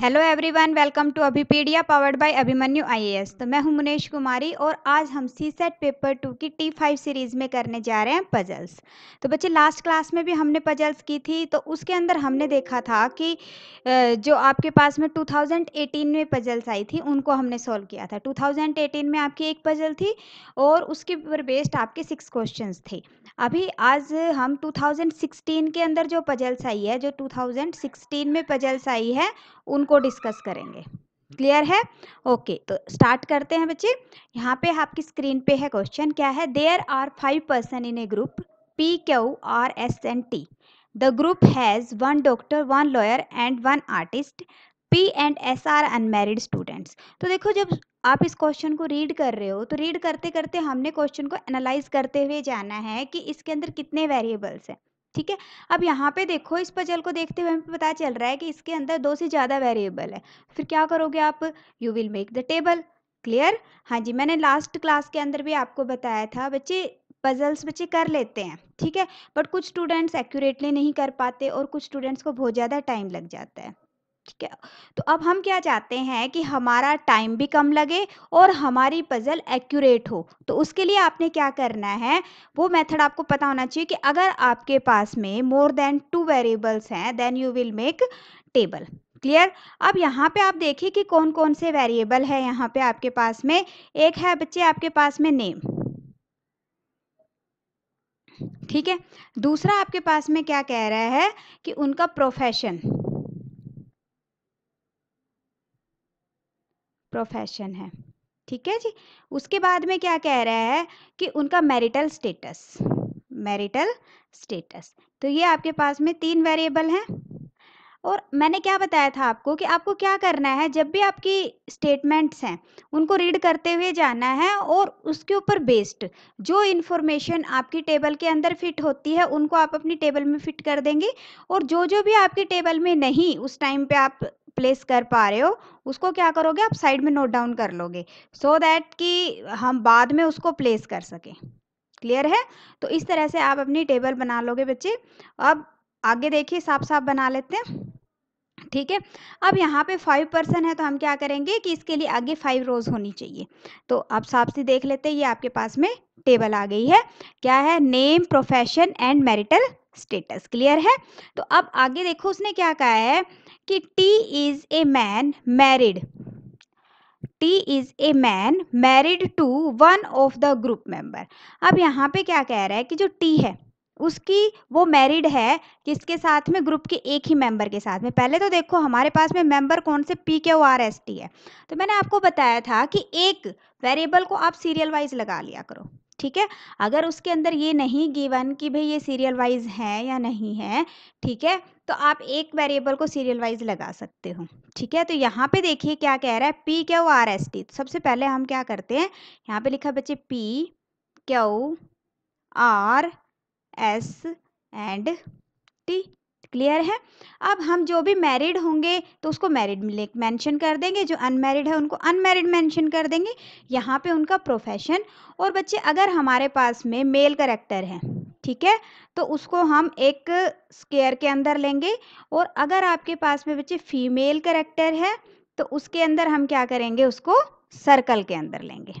Hello everyone welcome to Abhipedia powered by Abhimanyu IAS तो मैं हूं मुनेश कुमारी और आज हम सी सेट पेपर टू की टी फाइव सीरीज में करने जा रहे हैं पजल्स तो बच्चे लास्ट क्लास में भी हमने पजल्स की थी तो उसके अंदर हमने देखा था कि जो आपके पास में 2018 में पजल्स आई थी उनको हमने सॉल्व किया था टू में आपकी एक पजल थी और उसके ऊपर बेस्ड आपके सिक्स क्वेश्चन थे अभी आज हम टू के अंदर जो पजल्स आई है जो टू में पजल्स आई है उन उनको डिस्कस करेंगे क्लियर है ओके okay, तो स्टार्ट करते हैं बच्चे यहाँ पे आपकी स्क्रीन पे है क्वेश्चन क्या है there are five person in a group P Q R S and T the group has one doctor one lawyer and one artist P and S are unmarried students तो देखो जब आप इस question को read कर रहे हो तो रीड करते करते हमने क्वेश्चन को एनालाइज करते हुए जाना है कि इसके अंदर कितने वेरिएबल्स हैं ठीक है अब यहाँ पे देखो इस पजल को देखते हुए हमें पता चल रहा है कि इसके अंदर दो से ज़्यादा वेरिएबल है फिर क्या करोगे आप you will make the table clear हाँ जी मैंने लास्ट क्लास के अंदर भी आपको बताया था बच्चे पजल्स बच्चे कर लेते हैं ठीक है बट कुछ स्टूडेंट्स एक्यूरेटली नहीं कर पाते और कुछ स्टूडेंट्स को बहुत ज़्यादा टाइम लग जाता है ठीक है तो अब हम क्या चाहते हैं कि हमारा टाइम भी कम लगे और हमारी पज़ल एक्यूरेट हो तो उसके लिए आपने क्या करना है वो मेथड आपको पता होना चाहिए कि अगर आपके पास में मोर देन टू वेरिएबल्स हैं then you will make table clear अब यहाँ पे आप देखिए कि कौन कौन से वेरिएबल है यहाँ पे आपके पास में एक है बच्चे आपके पास में नेम ठीक है दूसरा आपके पास में क्या कह रहा है कि उनका प्रोफेशन प्रोफेशन है ठीक है जी उसके बाद में क्या कह रहा है कि उनका मैरिटल स्टेटस मैरिटल स्टेटस तो ये आपके पास में तीन वेरिएबल हैं और मैंने क्या बताया था आपको कि आपको क्या करना है जब भी आपकी स्टेटमेंट्स हैं उनको रीड करते हुए जाना है और उसके ऊपर बेस्ड जो इन्फॉर्मेशन आपकी टेबल के अंदर फिट होती है उनको आप अपनी टेबल में फिट कर देंगे और जो जो भी आपकी टेबल में नहीं उस टाइम पे आप प्लेस कर पा रहे हो उसको क्या करोगे आप साइड में नोट डाउन कर लोगे सो so दैट कि हम बाद में उसको प्लेस कर सकें क्लियर है तो इस तरह से आप अपनी टेबल बना लोगे बच्चे अब आगे देखिए साफ साफ बना लेते हैं ठीक है अब यहाँ पे फाइव पर्सन है तो हम क्या करेंगे कि इसके लिए आगे फाइव रोज होनी चाहिए तो आप साफ से देख लेते हैं ये आपके पास में टेबल आ गई है क्या है name profession and marital status clear है तो अब आगे देखो उसने क्या कहा है कि T is a man married T is a man married to one of the group member अब यहाँ पे क्या कह रहा है कि जो टी है उसकी वो मैरिड है किसके साथ में ग्रुप के एक ही मेंबर के साथ में पहले तो देखो हमारे पास में मेंबर कौन से पी के ओ आर एस टी है तो मैंने आपको बताया था कि एक वेरिएबल को आप सीरियल वाइज लगा लिया करो ठीक है अगर उसके अंदर ये नहीं गिवन कि भाई ये सीरियल वाइज है या नहीं है ठीक है तो आप एक वेरिएबल को सीरियल वाइज लगा सकते हो ठीक है तो यहाँ पे देखिए क्या कह रहा है P Q R S T सबसे पहले हम क्या करते हैं यहाँ पे लिखा बच्चे P Q R S and T clear है अब हम जो भी मैरिड होंगे तो उसको मैरिड मेंशन कर देंगे जो अनमैरिड है उनको अनमैरिड मेंशन कर देंगे यहाँ पे उनका प्रोफेशन और बच्चे अगर हमारे पास में मेल करेक्टर है ठीक है तो उसको हम एक स्केयर के अंदर लेंगे और अगर आपके पास में बच्चे फीमेल करेक्टर है तो उसके अंदर हम क्या करेंगे उसको सर्कल के अंदर लेंगे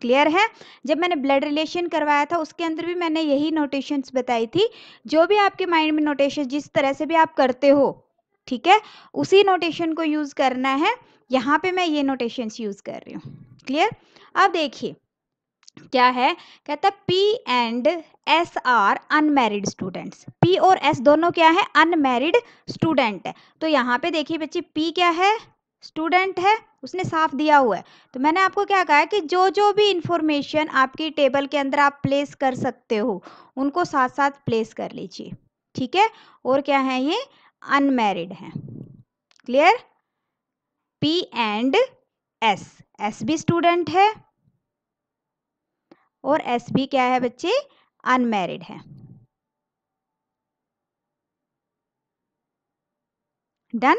क्लियर है जब मैंने ब्लड रिलेशन करवाया था उसके अंदर भी मैंने यही नोटेशंस बताई थी जो भी आपके माइंड में नोटेशन जिस तरह से भी आप करते हो ठीक है उसी नोटेशन को यूज़ करना है यहाँ पे मैं ये नोटेशंस यूज़ कर रही हूँ क्लियर अब देखिए क्या है कहता P and S are unmarried students P और एस दोनों क्या है अनमेरिड स्टूडेंट है तो यहाँ पे देखिए बच्चे पी क्या है स्टूडेंट है उसने साफ दिया हुआ है तो मैंने आपको क्या कहा है कि जो जो भी इंफॉर्मेशन आपकी टेबल के अंदर आप प्लेस कर सकते हो उनको साथ साथ प्लेस कर लीजिए ठीक है और क्या है ये अनमेरिड है clear P and S S भी स्टूडेंट है और एस भी क्या है बच्चे अनमेरिड है डन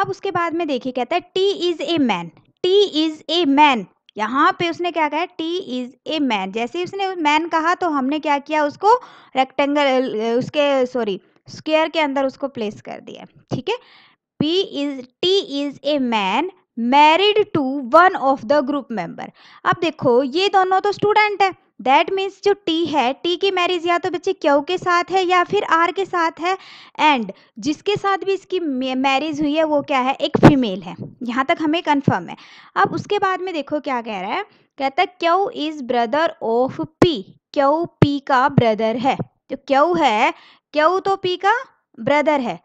अब उसके बाद में देखिए कहता है T is a man T is a man यहाँ पे उसने क्या कहा टी इज ए मैन जैसे ही उसने मैन कहा तो हमने क्या किया उसको रेक्टेंगल उसके सॉरी स्क्वेयर के अंदर उसको प्लेस कर दिया ठीक है P is T is a man married to one of the group member अब देखो ये दोनों तो स्टूडेंट है दैट मीन्स जो टी है टी की मैरिज या तो बच्चे क्यू के साथ है या फिर आर के साथ है एंड जिसके साथ भी इसकी मैरिज हुई है वो क्या है एक फीमेल है यहाँ तक हमें कन्फर्म है अब उसके बाद में देखो क्या कह रहा है कहता है Q is brother of P Q P का ब्रदर है तो क्यू है क्यू तो पी का ब्रदर है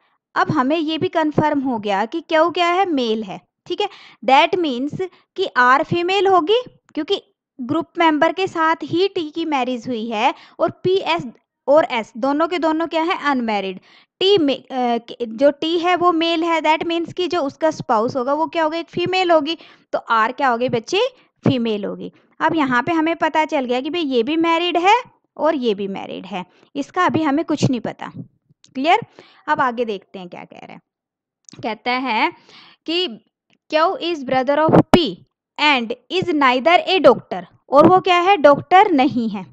अब हमें ये भी कन्फर्म हो गया कि क्यू क्या है मेल है ठीक है दैट मीन्स कि आर फीमेल होगी क्योंकि ग्रुप मेंबर के साथ ही टी की मैरिज हुई है और पी एस और एस दोनों के दोनों क्या है अनमेरिड टी जो टी है वो मेल है दैट मीन्स कि जो उसका स्पाउस होगा वो क्या होगा एक फीमेल होगी तो आर क्या होगी बच्चे फीमेल होगी अब यहाँ पे हमें पता चल गया कि भाई ये भी मैरिड है और ये भी मैरिड है इसका अभी हमें कुछ नहीं पता क्लियर अब आगे देखते हैं क्या कह रहे हैं कहता है कि Q is brother of P and is neither a doctor और वो क्या है डॉक्टर नहीं है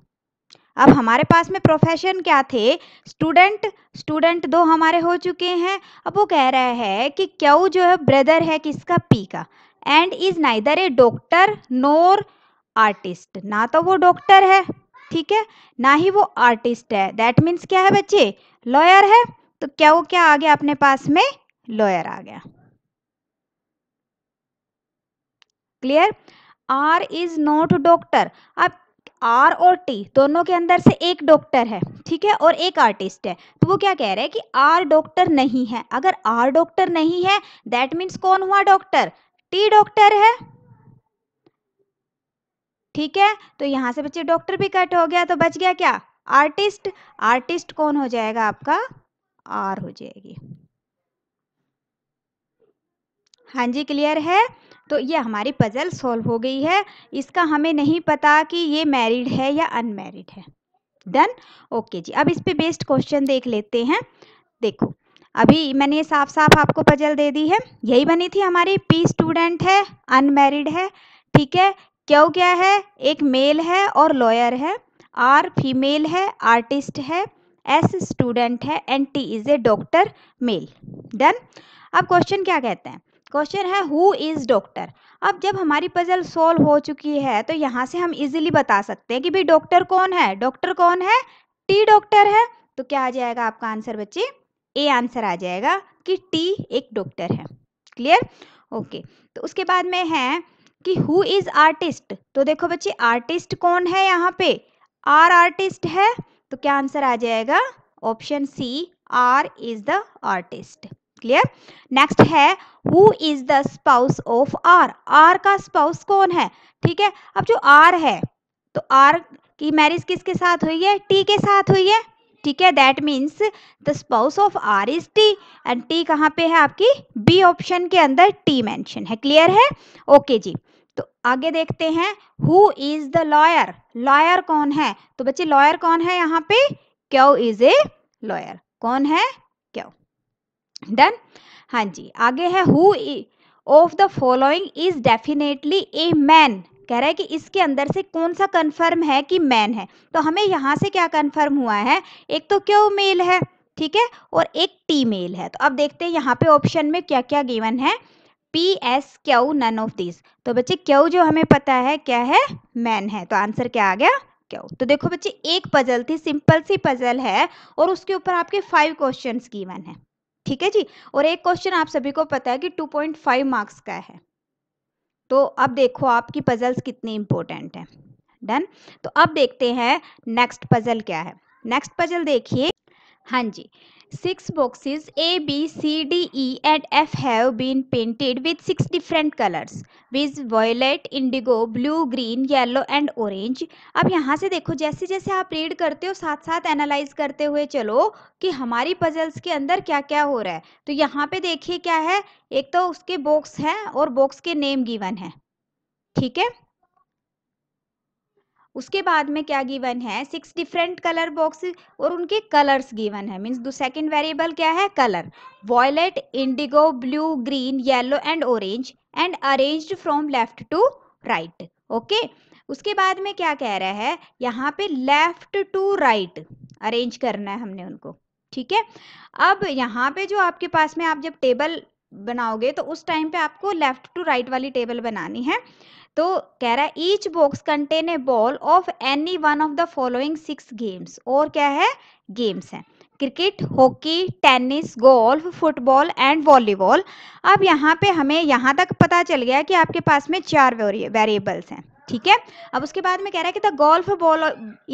अब हमारे पास में प्रोफेशन क्या थे स्टूडेंट स्टूडेंट दो हमारे हो चुके हैं अब वो कह रहा है कि क्यू जो है ब्रदर है किसका पी का and is neither a doctor nor artist ना तो वो डॉक्टर है ठीक है ना ही वो आर्टिस्ट है दैट मीन्स क्या है बच्चे लॉयर है तो क्या वो क्या आ गया अपने पास में लॉयर आ गया clear R is not doctor अब आर और टी दोनों के अंदर से एक डॉक्टर है ठीक है और एक आर्टिस्ट है तो वो क्या कह रहा है कि आर डॉक्टर नहीं है अगर आर डॉक्टर नहीं है दैट मीन्स कौन हुआ डॉक्टर टी डॉक्टर है ठीक है तो यहां से बच्चे डॉक्टर भी कट हो गया तो बच गया क्या आर्टिस्ट आर्टिस्ट कौन हो जाएगा आपका आर हो जाएगी हाँ जी क्लियर है तो ये हमारी पजल सॉल्व हो गई है इसका हमें नहीं पता कि ये मैरिड है या अनमैरिड है डन ओके जी अब इस पे बेस्ट क्वेश्चन देख लेते हैं देखो अभी मैंने ये साफ साफ आपको पजल दे दी है यही बनी थी हमारी पी स्टूडेंट है अनमैरिड है ठीक है क्यों क्या है एक मेल है और लॉयर है आर फीमेल है आर्टिस्ट है एस स्टूडेंट है and T is a doctor male done अब क्वेश्चन क्या कहते हैं क्वेश्चन है हु इज़ डॉक्टर अब जब हमारी पजल सॉल्व हो चुकी है तो यहाँ से हम इजिली बता सकते हैं कि भाई डॉक्टर कौन है डॉक्टर कौन है टी डॉक्टर है तो क्या आ जाएगा आपका आंसर बच्चे ए आंसर आ जाएगा कि टी एक डॉक्टर है क्लियर ओके तो उसके बाद में है कि हु इज़ आर्टिस्ट तो देखो बच्चे आर्टिस्ट कौन है यहाँ पे आर आर्टिस्ट है तो क्या आंसर आ जाएगा option C R is the artist clear next है who is the spouse of R R का स्पाउस कौन है ठीक है अब जो आर है तो आर की मैरिज किसके साथ हुई है टी के साथ हुई है ठीक है that means the spouse of R is T and T कहाँ पे है आपकी बी ऑप्शन के अंदर टी मेंशन है क्लियर है ओके जी तो आगे देखते हैं who is the lawyer lawyer कौन है तो बच्चे लॉयर कौन है यहाँ पे क्यू इज ए लॉयर कौन है डन हाँ जी आगे है who of the following is definitely a man कह रहा है कि इसके अंदर से कौन सा कंफर्म है कि मैन है तो हमें यहाँ से क्या कंफर्म हुआ है एक तो क्यों मेल है ठीक है और एक टी मेल है तो अब देखते हैं यहाँ पे ऑप्शन में क्या क्या गिवन है P S Q none of this तो बच्चे क्यू जो हमें पता है क्या है मैन है तो आंसर क्या आ गया क्यू तो देखो बच्चे एक पजल थी सिंपल सी पजल है और उसके ऊपर आपके फाइव क्वेश्चन गिवन है ठीक है जी और एक क्वेश्चन आप सभी को पता है कि 2.5 मार्क्स का है तो अब देखो आपकी पजल्स कितनी इंपॉर्टेंट है डन तो अब देखते हैं नेक्स्ट पजल क्या है नेक्स्ट पजल देखिए हाँ जी Six boxes A, B, C, D, E and F have been painted with six different colors with violet, indigo, blue, green, yellow and orange. ab yahan se dekho jaise jaise aap read karte ho sath sath analyze karte hue chalo ki hamari puzzles ke andar kya kya ho raha hai to yahan pe dekhiye kya hai ek to uske box hai aur box ke name given hai theek hai उसके बाद में क्या given है six different colour box और उनके colours given है means second variable क्या है colour violet indigo blue green yellow and orange and arrange from left to right okay उसके बाद में क्या कह रहा है यहाँ पे लेफ्ट टू राइट अरेंज करना है हमने उनको ठीक है अब यहाँ पे जो आपके पास में आप जब टेबल बनाओगे तो उस टाइम पे आपको लेफ्ट टू राइट वाली टेबल बनानी है तो कह रहा है each box contain a ball of any one of the following six games और क्या है गेम्स हैं cricket hockey tennis golf football and volleyball अब यहाँ पे हमें यहाँ तक पता चल गया कि आपके पास में चार वेरिएबल्स हैं ठीक है अब उसके बाद में कह रहा है कि the golf ball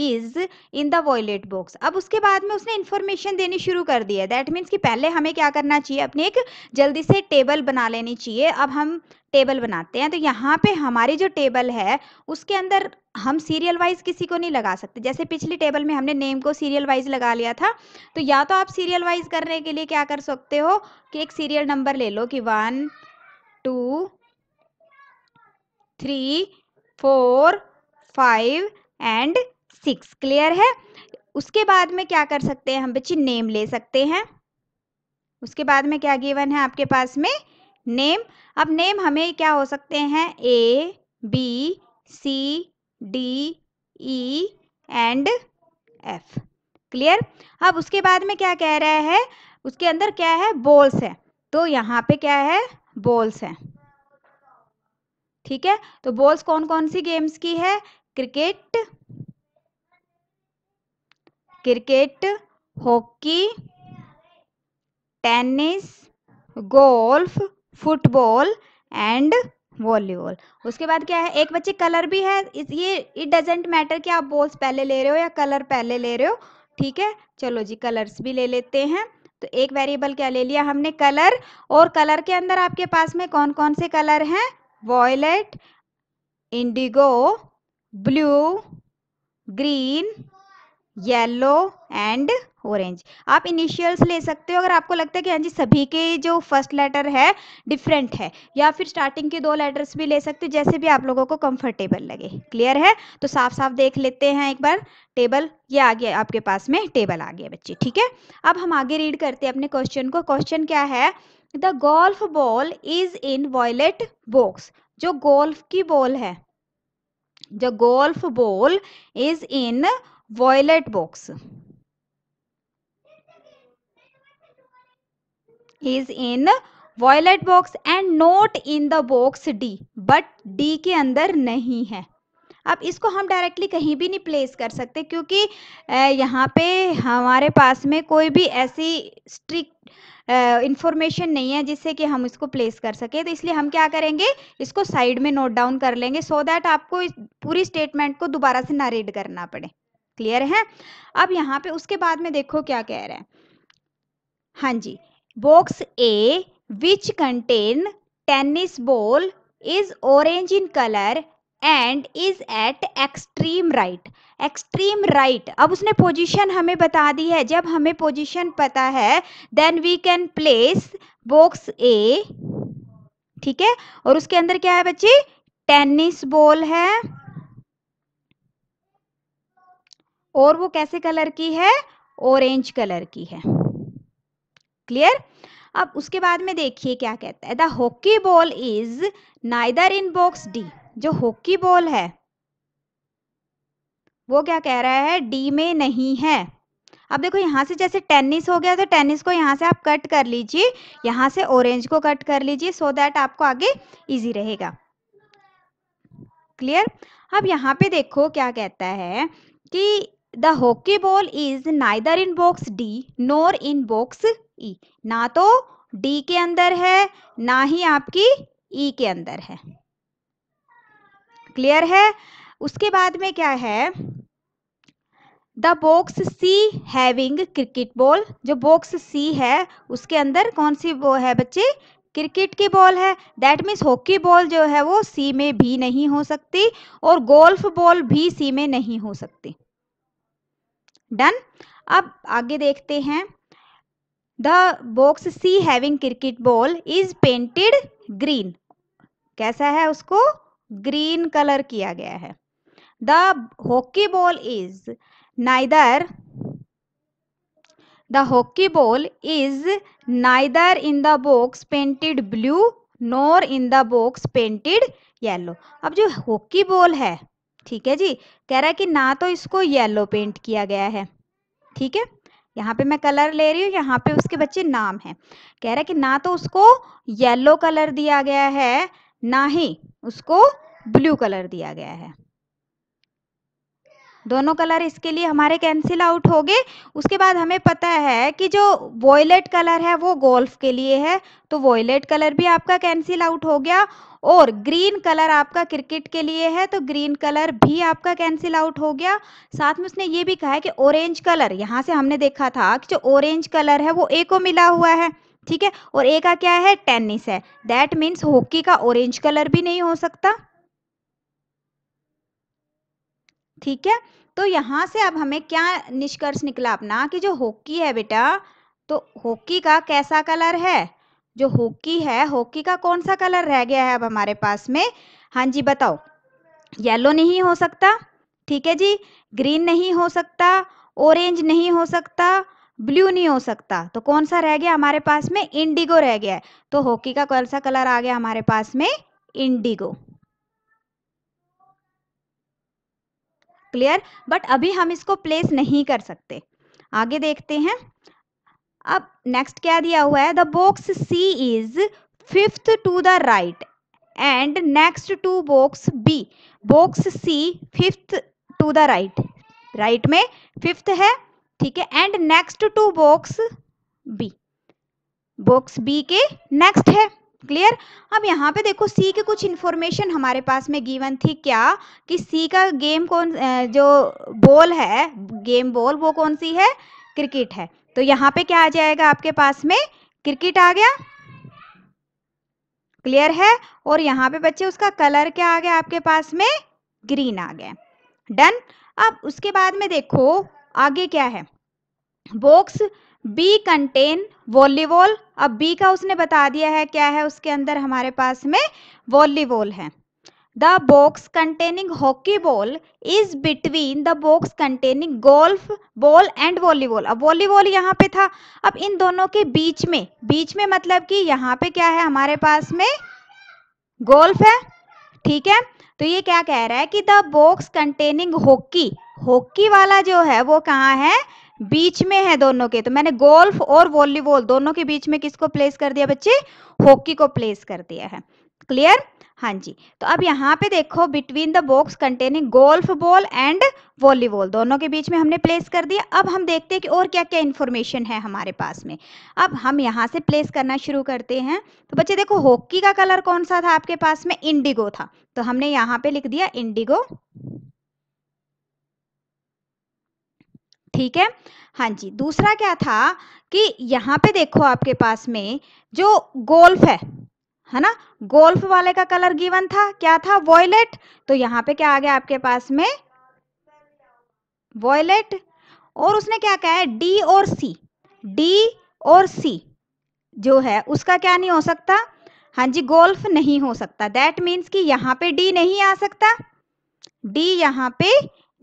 is in the violet box अब उसके बाद में उसने इन्फॉर्मेशन देनी शुरू कर दी है दैट मीन्स कि पहले हमें क्या करना चाहिए अपने एक जल्दी से टेबल बना लेनी चाहिए अब हम टेबल बनाते हैं तो यहाँ पे हमारी जो टेबल है उसके अंदर हम सीरियल वाइज किसी को नहीं लगा सकते जैसे पिछली टेबल में हमने नेम को सीरियल वाइज लगा लिया था तो या तो आप सीरियल वाइज करने के लिए क्या कर सकते हो कि एक सीरियल नंबर ले लो कि one two three four five and six clear है उसके बाद में क्या कर सकते हैं हम बच्चे नेम ले सकते हैं उसके बाद में क्या गिवन है आपके पास में नेम अब नेम हमें क्या हो सकते हैं A B C D E and F clear अब उसके बाद में क्या कह रहा है उसके अंदर क्या है बोल्स है तो यहाँ पे क्या है बोल्स है ठीक है तो बॉल्स कौन कौन सी गेम्स की है cricket cricket hockey tennis golf football and volleyball उसके बाद क्या है एक बच्चे कलर भी है इस ये इट डजेंट मैटर कि आप बॉल्स पहले ले रहे हो या कलर पहले ले रहे हो ठीक है चलो जी कलर्स भी ले लेते हैं तो एक वेरिएबल क्या ले लिया हमने कलर और कलर के अंदर आपके पास में कौन कौन से कलर हैं violet indigo blue green yellow and orange आप इनिशियल्स ले सकते हो अगर आपको लगता है कि हाँ जी सभी के जो फर्स्ट लेटर है डिफरेंट है या फिर स्टार्टिंग के दो लेटर्स भी ले सकते हो जैसे भी आप लोगों को कंफर्टेबल लगे क्लियर है तो साफ साफ देख लेते हैं एक बार टेबल ये आ गया आपके पास में टेबल आ गया बच्चे ठीक है अब हम आगे रीड करते हैं अपने क्वेश्चन को क्वेश्चन क्या है the golf ball is in violet box जो गोल्फ की बॉल है जो golf ball is in violet box is in violet box and not in the box D but D के अंदर नहीं है अब इसको हम डायरेक्टली कहीं भी नहीं प्लेस कर सकते क्योंकि यहाँ पे हमारे पास में कोई भी ऐसी स्ट्रिक्ट इंफॉर्मेशन नहीं है जिससे कि हम इसको प्लेस कर सकें तो इसलिए हम क्या करेंगे इसको साइड में नोट डाउन कर लेंगे सो so दैट आपको इस पूरी स्टेटमेंट को दोबारा से ना रीड करना पड़े क्लियर है अब यहाँ पे उसके बाद में देखो क्या कह रहे है हाँ जी box A which contain tennis ball is orange in colour and is at extreme right extreme right अब उसने पोजिशन हमें बता दी है जब हमें पोजिशन पता है then we can place box A ठीक है और उसके अंदर क्या है बच्चे टेनिस बॉल है और वो कैसे कलर की है ऑरेंज कलर की है क्लियर अब उसके बाद में देखिए क्या कहता है the hockey ball is neither in box D जो हॉकी बॉल है वो क्या कह रहा है डी में नहीं है अब देखो यहाँ से जैसे टेनिस हो गया तो टेनिस को यहाँ से आप कट कर लीजिए यहां से ऑरेंज को कट कर लीजिए सो दैट आपको आगे इजी रहेगा क्लियर अब यहाँ पे देखो क्या कहता है कि the hockey ball is neither in box D nor in box E ना तो डी के अंदर है ना ही आपकी ई e के अंदर है क्लियर है उसके बाद में क्या है the box C having cricket ball जो बॉक्स सी है उसके अंदर कौन सी वो है बच्चे क्रिकेट की बॉल है दैट मीन्स हॉकी बॉल जो है वो सी में भी नहीं हो सकती और गोल्फ बॉल भी सी में नहीं हो सकती डन अब आगे देखते हैं the box C having cricket ball is painted green कैसा है उसको ग्रीन कलर किया गया है the hockey ball is neither the hockey ball is neither in the box painted blue nor in the box painted yellow अब जो hockey ball है ठीक है जी कह रहा है कि ना तो इसको येलो पेंट किया गया है ठीक है यहाँ पे मैं कलर ले रही हूँ यहाँ पे उसके बच्चे नाम है कह रहा है कि ना तो उसको येलो कलर दिया गया है ना ही उसको ब्लू कलर दिया गया है दोनों कलर इसके लिए हमारे कैंसिल आउट हो गए उसके बाद हमें पता है कि जो वॉयलेट कलर है वो गोल्फ के लिए है तो वॉयलेट कलर भी आपका कैंसिल आउट हो गया और ग्रीन कलर आपका क्रिकेट के लिए है तो ग्रीन कलर भी आपका कैंसिल आउट हो गया साथ में उसने ये भी कहा है कि ऑरेंज कलर यहाँ से हमने देखा था कि जो ऑरेंज कलर है वो ए को मिला हुआ है ठीक है और ए का क्या है टेनिस है दैट मीन्स हॉकी का ऑरेंज कलर भी नहीं हो सकता ठीक है तो यहां से अब हमें क्या निष्कर्ष निकला अपना कि जो हॉकी है बेटा तो हॉकी का कैसा कलर है जो हॉकी है हॉकी का कौन सा कलर रह गया है अब हमारे पास में हाँ जी बताओ येलो नहीं हो सकता ठीक है जी ग्रीन नहीं हो सकता ऑरेंज नहीं हो सकता ब्लू नहीं हो सकता तो कौन सा रह गया हमारे पास में इंडिगो रह गया है तो हॉकी का कौन सा कलर आ गया हमारे पास में इंडिगो क्लियर बट अभी हम इसको प्लेस नहीं कर सकते आगे देखते हैं अब नेक्स्ट क्या दिया हुआ है the box C is fifth to the right and next to box B box C fifth to the right right में फिफ्थ है ठीक है and next to box B box B के नेक्स्ट है क्लियर अब यहाँ पे देखो सी के कुछ इन्फॉर्मेशन हमारे पास में गिवन थी क्या कि सी का गेम कौन जो बॉल है गेम बॉल वो कौन सी है क्रिकेट है तो यहाँ पे क्या आ जाएगा आपके पास में क्रिकेट आ गया क्लियर है और यहाँ पे बच्चे उसका कलर क्या आ गया आपके पास में ग्रीन आ गया डन अब उसके बाद में देखो आगे क्या है बॉक्स बी कंटेन वॉलीबॉल अब बी का उसने बता दिया है क्या है उसके अंदर हमारे पास में वॉलीबॉल है the box containing hockey ball is between the box containing golf ball and volleyball अब वॉलीबॉल यहाँ पे था अब इन दोनों के बीच में बीच में मतलब कि यहाँ पे क्या है हमारे पास में गोल्फ है ठीक है तो ये क्या कह रहा है कि the box containing hockey hockey वाला जो है वो कहाँ है बीच में है दोनों के तो मैंने गोल्फ और वॉलीबॉल दोनों के बीच में किसको प्लेस कर दिया बच्चे हॉकी को प्लेस कर दिया है क्लियर हाँ जी तो अब यहाँ पे देखो between the box containing golf ball and volleyball दोनों के बीच में हमने प्लेस कर दिया अब हम देखते हैं कि और क्या क्या इन्फॉर्मेशन है हमारे पास में अब हम यहाँ से प्लेस करना शुरू करते हैं तो बच्चे देखो हॉकी का कलर कौन सा था आपके पास में इंडिगो था तो हमने यहाँ पे लिख दिया इंडिगो ठीक है हाँ जी दूसरा क्या था कि यहाँ पे देखो आपके पास में जो गोल्फ है है ना गोल्फ वाले का कलर गिवन था क्या था वॉयलेट तो यहाँ पे क्या आ गया आपके पास में वॉयलेट और उसने क्या कहा है डी और सी डी और सी जो है उसका क्या नहीं हो सकता हाँ जी गोल्फ नहीं हो सकता दैट मीन्स कि यहाँ पे डी नहीं आ सकता डी यहाँ पे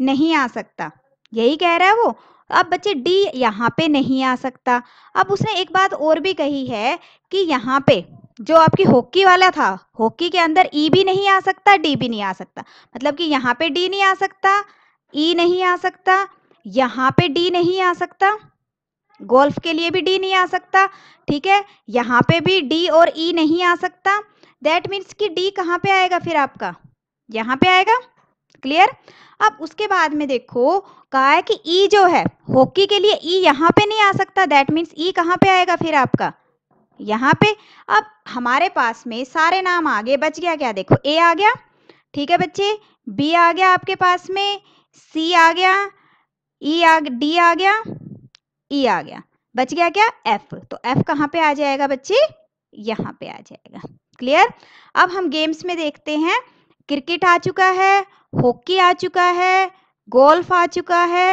नहीं आ सकता यही कह रहा है वो अब बच्चे डी यहाँ पे नहीं आ सकता अब उसने एक बात और भी कही है कि यहाँ पे जो आपकी हॉकी वाला था हॉकी के अंदर ई e भी नहीं आ सकता डी भी नहीं आ सकता मतलब कि यहाँ पे डी नहीं आ सकता ई e नहीं आ सकता यहाँ पे डी नहीं आ सकता गोल्फ के लिए भी डी नहीं आ सकता ठीक है यहाँ पे भी डी और ई e नहीं आ सकता दैट मीन्स कि डी कहाँ पे आएगा फिर आपका यहाँ पे आएगा क्लियर अब उसके बाद में देखो कहा है कि ई जो है हॉकी के लिए ई यहाँ पे नहीं आ सकता दैट मीन्स ई कहाँ पे आएगा फिर आपका यहाँ पे अब हमारे पास में सारे नाम आगे बच गया क्या देखो ए आ गया ठीक है बच्चे बी आ गया आपके पास में सी आ गया ई e आ डी आ गया ई e आ गया बच गया क्या एफ तो एफ कहाँ पे आ जाएगा बच्चे यहाँ पे आ जाएगा क्लियर अब हम गेम्स में देखते हैं क्रिकेट आ चुका है हॉकी आ चुका है गोल्फ आ चुका है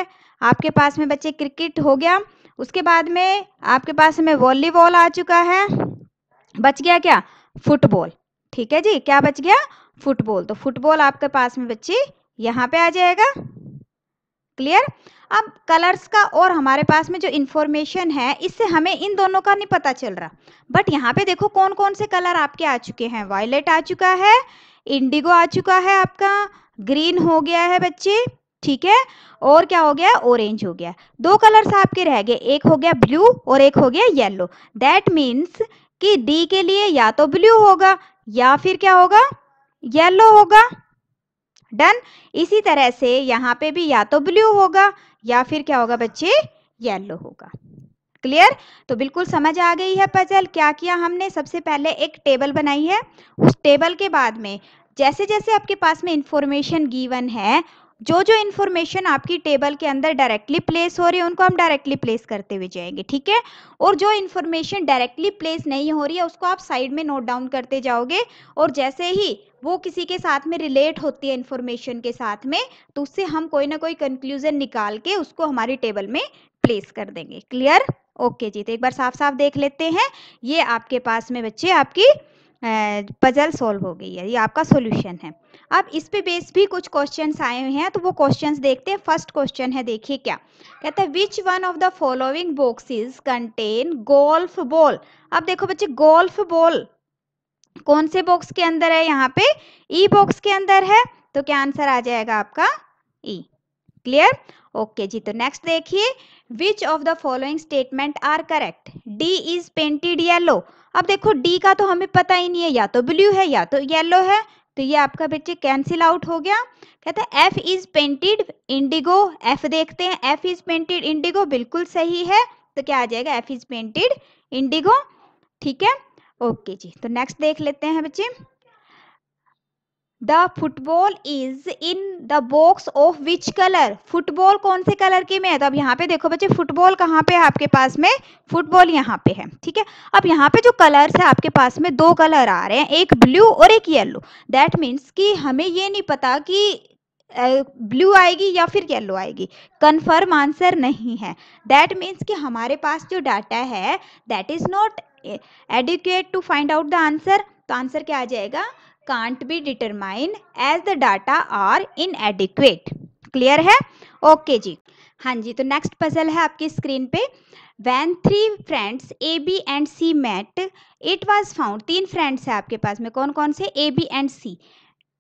आपके पास में बच्चे क्रिकेट हो गया उसके बाद में आपके पास में वॉलीबॉल आ चुका है बच गया क्या फुटबॉल ठीक है जी क्या बच गया फुटबॉल तो फुटबॉल आपके पास में बच्चे यहाँ पे आ जाएगा क्लियर अब कलर्स का और हमारे पास में जो इन्फॉर्मेशन है इससे हमें इन दोनों का नहीं पता चल रहा बट यहाँ पे देखो कौन कौन से कलर आपके आ चुके हैं वायलेट आ चुका है इंडिगो आ चुका है आपका ग्रीन हो गया है बच्चे ठीक है और क्या हो गया ऑरेंज हो गया दो कलर्स आपके रह गए एक हो गया ब्लू और एक हो गया येलो दैट मीन्स कि डी के लिए या तो ब्लू होगा या फिर क्या होगा येलो होगा डन इसी तरह से यहाँ पे भी या तो ब्लू होगा या फिर क्या होगा बच्चे येलो होगा क्लियर तो बिल्कुल समझ आ गई है पजल क्या किया हमने सबसे पहले एक टेबल बनाई है उस टेबल के बाद में जैसे जैसे आपके पास में इंफॉर्मेशन गिवन है जो जो इन्फॉर्मेशन आपकी टेबल के अंदर डायरेक्टली प्लेस हो रही है उनको हम डायरेक्टली प्लेस करते हुए जाएंगे ठीक है और जो इन्फॉर्मेशन डायरेक्टली प्लेस नहीं हो रही है उसको आप साइड में नोट डाउन करते जाओगे और जैसे ही वो किसी के साथ में रिलेट होती है इन्फॉर्मेशन के साथ में तो उससे हम कोई ना कोई कंक्लूजन निकाल के उसको हमारी टेबल में प्लेस कर देंगे क्लियर ओके जी तो एक बार साफ साफ देख लेते हैं ये आपके पास में बच्चे आपकी पजल सॉल्व हो गई है ये आपका सॉल्यूशन है अब इस पे बेस भी कुछ क्वेश्चंस आए हुए हैं तो वो क्वेश्चंस देखते हैं फर्स्ट क्वेश्चन है देखिए क्या कहते हैं which one of the following boxes contain golf ball अब देखो बच्चे गोल्फ बॉल कौन से बॉक्स के अंदर है यहाँ पे ई e बॉक्स के अंदर है तो क्या आंसर आ जाएगा आपका ई e. क्लियर ओके जी तो नेक्स्ट देखिए which of the following statement are correct D is painted yellow अब देखो डी का तो हमें पता ही नहीं है या तो ब्लू है या तो येलो है तो ये आपका बच्चे कैंसिल आउट हो गया कहते हैं F is painted indigo F देखते हैं एफ इज पेंटेड इंडिगो बिल्कुल सही है तो क्या आ जाएगा एफ इज पेंटेड इंडिगो ठीक है ओके जी तो नेक्स्ट देख लेते हैं बच्चे the football is in the box of which colour football कौन से कलर के में है तो अब यहाँ पे देखो बच्चे फुटबॉल कहाँ पे है आपके पास में फुटबॉल यहाँ पे है ठीक है अब यहाँ पे जो कलर्स है आपके पास में दो कलर आ रहे हैं एक ब्लू और एक येल्लो दैट मीन्स कि हमें ये नहीं पता कि ब्लू आएगी या फिर येलो आएगी कन्फर्म आंसर नहीं है दैट मीन्स कि हमारे पास जो डाटा है that is not adequate to find out the answer तो आंसर क्या आ जाएगा can't be determine as the data are inadequate clear है ओके okay जी हाँ जी तो नेक्स्ट पजल है आपकी स्क्रीन पे when three friends A B and C met it was found तीन फ्रेंड्स है आपके पास में कौन कौन से ए बी एंड सी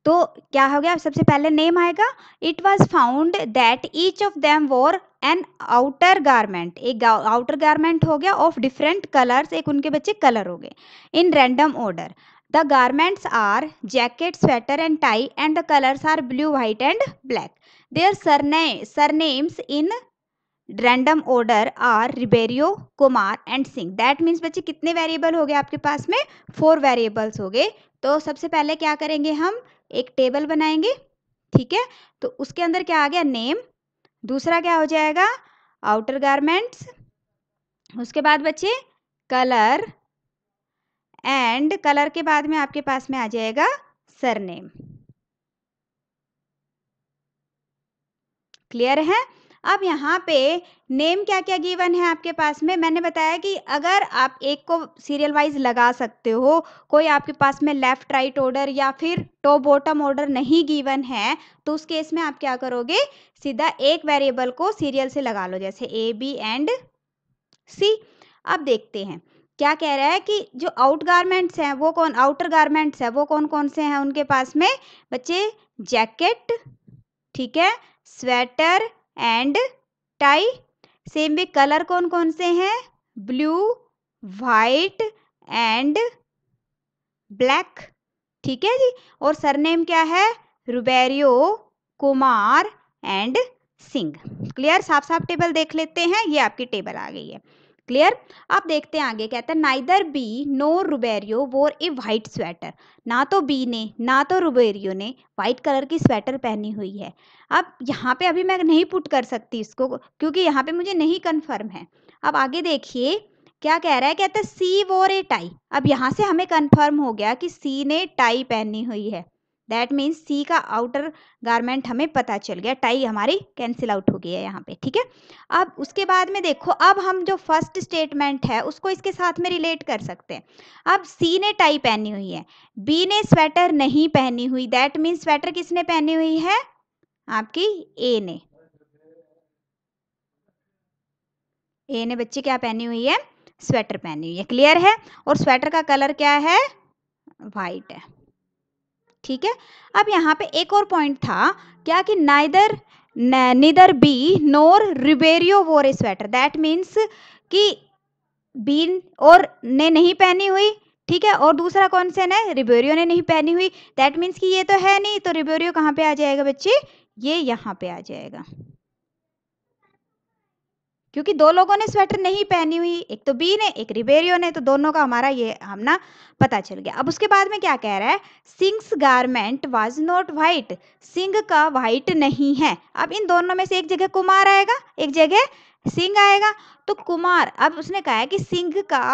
तो क्या हो गया सबसे पहले नेम आएगा it was found that each of them wore an outer garment एक आउटर गारमेंट हो गया ऑफ डिफरेंट कलर्स एक उनके बच्चे कलर हो गए in random order The garments are jacket, and and tie and the colors are blue, white and black. Their surname, surnames in random order are Ribeiro Kumar and Singh that means बच्चे कितने variable हो गए आपके पास में four variables हो गए तो सबसे पहले क्या करेंगे हम एक टेबल बनाएंगे ठीक है तो उसके अंदर क्या आ गया नेम दूसरा क्या हो जाएगा आउटर गारमेंट्स उसके बाद बच्चे कलर एंड कलर के बाद में आपके पास में आ जाएगा सरनेम क्लियर है अब यहाँ पे नेम क्या क्या गिवन है आपके पास में मैंने बताया कि अगर आप एक को सीरियल वाइज लगा सकते हो कोई आपके पास में लेफ्ट राइट ऑर्डर या फिर टॉप बॉटम ऑर्डर नहीं गिवन है तो उस केस में आप क्या करोगे सीधा एक वेरिएबल को सीरियल से लगा लो जैसे ए बी एंड सी अब देखते हैं क्या कह रहा है कि जो आउट गारमेंट्स हैं वो कौन आउटर गारमेंट्स है वो कौन कौन से हैं उनके पास में बच्चे जैकेट ठीक है स्वेटर एंड टाई सेम भी कलर कौन कौन से हैं ब्लू वाइट एंड ब्लैक ठीक है जी और सरनेम क्या है Ribeiro Kumar and Singh clear साफ साफ टेबल देख लेते हैं ये आपकी टेबल आ गई है क्लियर आप देखते हैं आगे कहता है नाइदर बी नो रुबेरियो वोर ए वाइट स्वेटर ना तो बी ने ना तो रुबेरियो ने वाइट कलर की स्वेटर पहनी हुई है अब यहाँ पे अभी मैं नहीं पुट कर सकती इसको क्योंकि यहाँ पे मुझे नहीं कन्फर्म है अब आगे देखिए क्या कह रहा है कहता है सी वोर ए टाई अब यहाँ से हमें कन्फर्म हो गया कि सी ने टाई पहनी हुई है दैट मीन्स सी का आउटर गारमेंट हमें पता चल गया टाई हमारी कैंसिल आउट हो गई है यहाँ पे ठीक है अब उसके बाद में देखो अब हम जो फर्स्ट स्टेटमेंट है उसको इसके साथ में रिलेट कर सकते हैं अब सी ने टाई पहनी हुई है बी ने स्वेटर नहीं पहनी हुई दैट मीन्स स्वेटर किसने पहनी हुई है आपकी ए ने ए ने बच्चे क्या पहनी हुई है स्वेटर पहनी हुई है क्लियर है और स्वेटर का कलर क्या है वाइट है ठीक है अब यहाँ पे एक और पॉइंट था क्या कि neither निदर B nor Ribeiro wore a sweater that means कि बीन और ने नहीं पहनी हुई ठीक है और दूसरा कौन सा है रिबेरियो ने नहीं पहनी हुई दैट मीन्स कि ये तो है नहीं तो रिबेरियो कहाँ पे आ जाएगा बच्चे ये यहाँ पे आ जाएगा क्योंकि दो लोगों ने स्वेटर नहीं पहनी हुई एक तो बी ने एक रिबेरियो ने तो दोनों का हमारा ये हम ना पता चल गया अब उसके बाद में क्या कह रहा है Singh's garment was not white Singh का वाइट नहीं है अब इन दोनों में से एक जगह कुमार आएगा एक जगह सिंह आएगा तो कुमार अब उसने कहा है कि सिंह का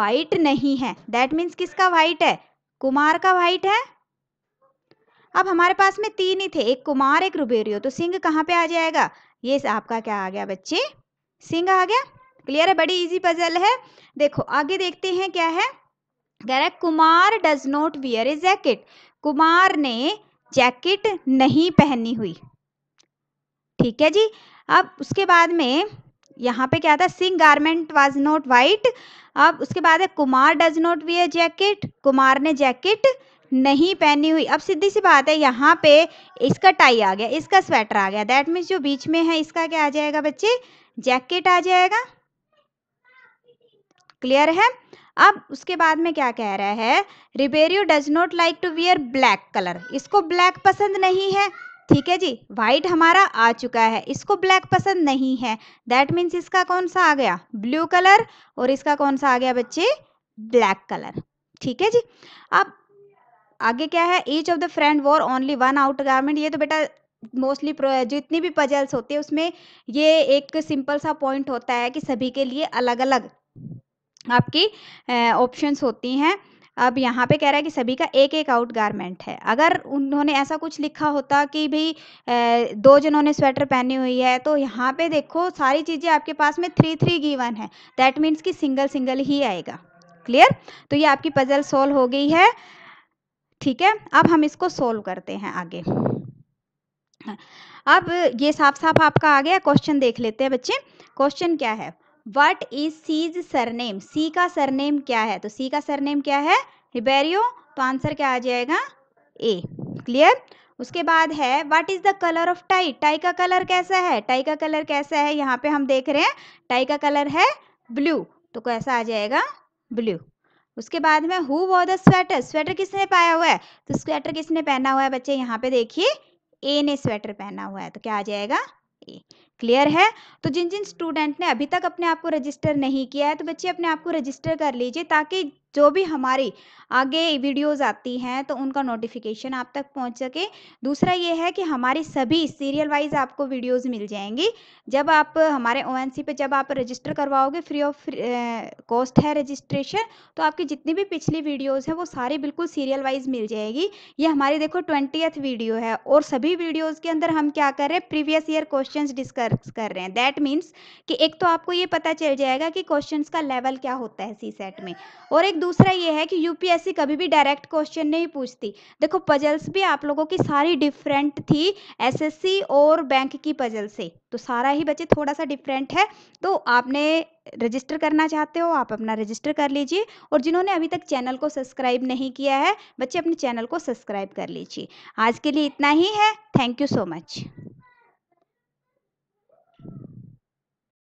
वाइट नहीं है दैट मीन्स किसका वाइट है कुमार का वाइट है अब हमारे पास में तीन ही थे एक कुमार एक रुबेरियो तो सिंह कहाँ पे आ जाएगा ये आपका क्या आ गया बच्चे सिंह आ गया क्लियर है बड़ी इजी पजल है देखो आगे देखते हैं क्या है कह रहा है Kumar does not wear a jacket Kumar ने जैकेट नहीं पहनी हुई ठीक है जी अब उसके बाद में यहाँ पे क्या था Singh garment was not white अब उसके बाद है Kumar does not wear jacket Kumar ने जैकेट नहीं पहनी हुई अब सीधी सी बात है यहाँ पे इसका टाई आ गया इसका स्वेटर आ गया दैट मीन्स जो बीच में है इसका क्या आ जाएगा बच्चे जैकेट आ जाएगा क्लियर है अब उसके बाद में क्या कह रहा है Ribeiro does not like to wear black colour इसको ब्लैक पसंद नहीं है ठीक है जी वाइट हमारा आ चुका है इसको ब्लैक पसंद नहीं है दैट मीन्स इसका कौन सा आ गया ब्लू कलर और इसका कौन सा आ गया बच्चे ब्लैक कलर ठीक है जी अब आगे क्या है each of the friend wore only one out garment ये तो बेटा मोस्टली जितनी भी पजल्स होती है उसमें ये एक सिंपल सा पॉइंट होता है कि सभी के लिए अलग अलग आपकी ऑप्शंस होती हैं अब यहाँ पे कह रहा है कि सभी का एक एक आउट गारमेंट है अगर उन्होंने ऐसा कुछ लिखा होता कि भाई दो जनों ने स्वेटर पहनी हुई है तो यहाँ पे देखो सारी चीज़ें आपके पास में थ्री थ्री गिवन है दैट मीन्स कि सिंगल सिंगल ही आएगा क्लियर तो ये आपकी पजल सोल्व हो गई है ठीक है अब हम इसको सोल्व करते हैं आगे अब ये साफ साफ आपका आ गया क्वेश्चन देख लेते हैं बच्चे क्वेश्चन क्या है what is C's surname C का सरनेम क्या है तो सी का सरनेम क्या है हिबेरियो तो आंसर क्या आ जाएगा ए क्लियर उसके बाद है what is the colour of tie tie का कलर कैसा है टाई का कलर कैसा है यहाँ पे हम देख रहे हैं टाई का कलर है ब्लू तो कैसा आ जाएगा ब्लू उसके बाद में हु वो द स्वेटर स्वेटर किसने पाया हुआ है तो स्वेटर किसने पहना हुआ है बच्चे यहाँ पे देखिए ए ने स्वेटर पहना हुआ है तो क्या आ जाएगा ए क्लियर है तो जिन जिन स्टूडेंट ने अभी तक अपने आप को रजिस्टर नहीं किया है तो बच्चे अपने आप को रजिस्टर कर लीजिए ताकि जो भी हमारी आगे वीडियोस आती हैं तो उनका नोटिफिकेशन आप तक पहुंच सके दूसरा ये है कि हमारी सभी सीरियल वाइज आपको वीडियोस मिल जाएंगी जब आप हमारे ओ पे जब आप रजिस्टर करवाओगे फ्री ऑफ कॉस्ट है रजिस्ट्रेशन तो आपकी जितनी भी पिछली वीडियोज़ है वो सारी बिल्कुल सीरियल वाइज मिल जाएगी ये हमारी देखो ट्वेंटी वीडियो है और सभी वीडियोज़ के अंदर हम क्या कर रहे हैं प्रीवियस ईयर क्वेश्चन डिस्कस कर रहे हैं दैट मीन्स कि एक तो आपको ये पता चल जाएगा कि क्वेश्चन का लेवल क्या होता है सी सेट में और एक दूसरा ये है कि यूपीएससी कभी भी डायरेक्ट क्वेश्चन नहीं पूछती देखो पजल्स भी आप लोगों की सारी डिफरेंट थी एसएससी और बैंक की पजल से तो सारा ही बच्चे थोड़ा सा डिफरेंट है तो आपने रजिस्टर करना चाहते हो आप अपना रजिस्टर कर लीजिए और जिन्होंने अभी तक चैनल को सब्सक्राइब नहीं किया है बच्चे अपने चैनल को सब्सक्राइब कर लीजिए आज के लिए इतना ही है थैंक यू सो मच